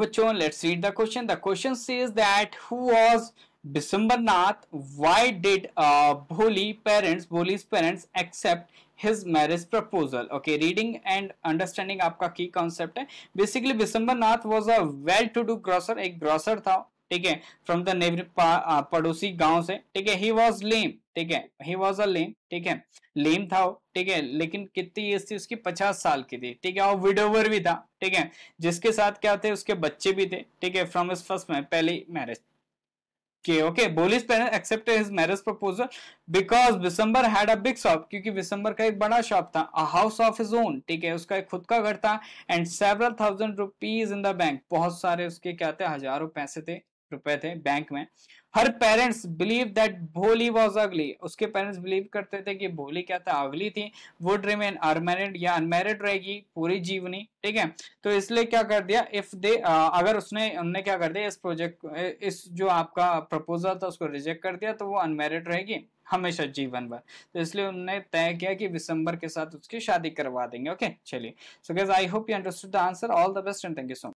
Bachon, let's read the question. The question says that who was Bisambarnath? Why did uh, Bholi parents, Bholi's parents accept his marriage proposal? Okay, reading and understanding आपका key concept है. Basically, Bisambarnath was a well-to-do grocer, एक grocer था. ठीक है from the neighbour पड़ोसी गांव से ठीक है ही वॉज लेम ठीक है ही वॉज अ लेम ठीक है लेम था ठीक है लेकिन कितनी एज थी उसकी पचास साल की थी ठीक है और विडोवर भी था ठीक है जिसके साथ क्या थे उसके बच्चे भी थे ठीक है फ्रॉम इज फर्स्ट में पहली मैरिज के okay Bholi's parent accepted his marriage proposal because Bishamber had a big shop क्योंकि विसंबर का एक बड़ा शॉप था a house of his own ठीक है उसका एक खुद का घर था and several thousand rupees in the bank बहुत सारे उसके क्या थे हजारों पैसे थे रुपए थे बैंक में her parents believe that Bholi was ugly उसके पेरेंट्स बिलीव करते थे कि भोली क्या था अगली थी वुड रिमेन अनमेरिड या अनमेरिड रहेगी पूरी जीवनी ठीक है तो इसलिए क्या कर दिया इफ दे uh, अगर उसने उनने क्या कर दिया इस प्रोजेक्ट इस जो आपका प्रपोजल था उसको रिजेक्ट कर दिया तो वो अनमेरिड रहेगी हमेशा जीवन भर तो इसलिए उन्होंने तय किया कि दिसंबर के साथ उसकी शादी करवा देंगे ओके चलिए so guys I hope you understood the answer all the best and thank you so much